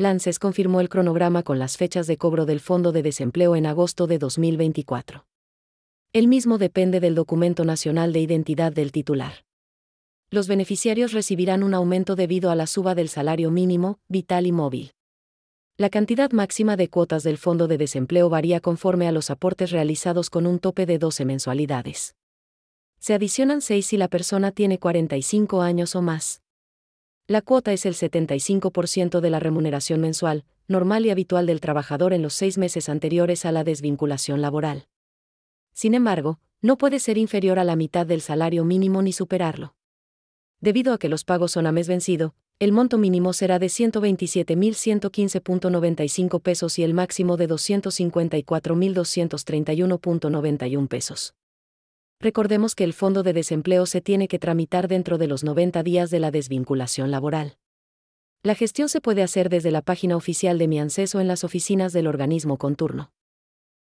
Lances confirmó el cronograma con las fechas de cobro del Fondo de Desempleo en agosto de 2024. El mismo depende del documento nacional de identidad del titular. Los beneficiarios recibirán un aumento debido a la suba del salario mínimo, vital y móvil. La cantidad máxima de cuotas del Fondo de Desempleo varía conforme a los aportes realizados con un tope de 12 mensualidades. Se adicionan 6 si la persona tiene 45 años o más. La cuota es el 75% de la remuneración mensual, normal y habitual del trabajador en los seis meses anteriores a la desvinculación laboral. Sin embargo, no puede ser inferior a la mitad del salario mínimo ni superarlo. Debido a que los pagos son a mes vencido, el monto mínimo será de 127.115.95 pesos y el máximo de 254.231.91 pesos. Recordemos que el fondo de desempleo se tiene que tramitar dentro de los 90 días de la desvinculación laboral. La gestión se puede hacer desde la página oficial de Mi o en las oficinas del organismo con